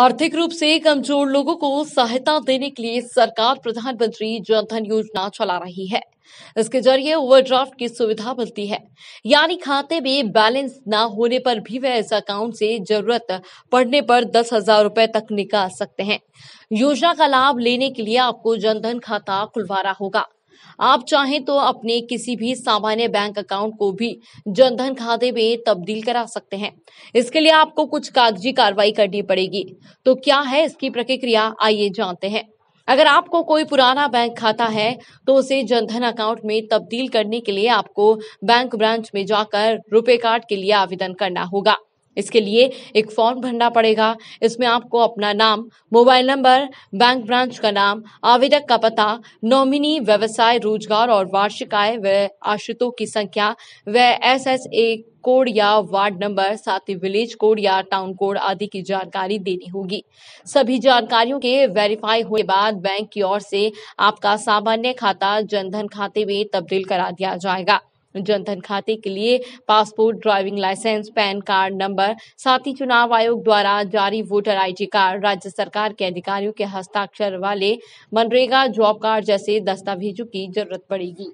आर्थिक रूप से कमजोर लोगों को सहायता देने के लिए सरकार प्रधानमंत्री जनधन योजना चला रही है इसके जरिए ओवरड्राफ्ट की सुविधा मिलती है यानी खाते में बैलेंस ना होने पर भी वह इस अकाउंट से जरूरत पड़ने पर दस हजार रूपए तक निकाल सकते हैं योजना का लाभ लेने के लिए आपको जनधन खाता खुलवाना होगा आप चाहें तो अपने किसी भी सामान्य बैंक अकाउंट को भी जनधन खाते में तब्दील करा सकते हैं इसके लिए आपको कुछ कागजी कार्रवाई करनी पड़ेगी तो क्या है इसकी प्रतिक्रिया आइए जानते हैं अगर आपको कोई पुराना बैंक खाता है तो उसे जनधन अकाउंट में तब्दील करने के लिए आपको बैंक ब्रांच में जाकर रुपए कार्ड के लिए आवेदन करना होगा इसके लिए एक फॉर्म भरना पड़ेगा इसमें आपको अपना नाम मोबाइल नंबर बैंक ब्रांच का नाम आवेदक का पता नॉमिनी व्यवसाय रोजगार और वार्षिक आय व आश्रितों की संख्या व एस एस ए कोड या वार्ड नंबर साथ ही विलेज कोड या टाउन कोड आदि की जानकारी देनी होगी सभी जानकारियों के वेरीफाई होने बाद बैंक की ओर से आपका सामान्य खाता जनधन खाते में तब्दील करा दिया जाएगा जनधन खाते के लिए passport driving licence PAN card number साथ ही चुनाव आयोग द्वारा जारी वोटर आईडी कार्ड राज्य सरकार के अधिकारियों के हस्ताक्षर वाले मनरेगा जॉब कार्ड जैसे दस्तावेजों की जरूरत पड़ेगी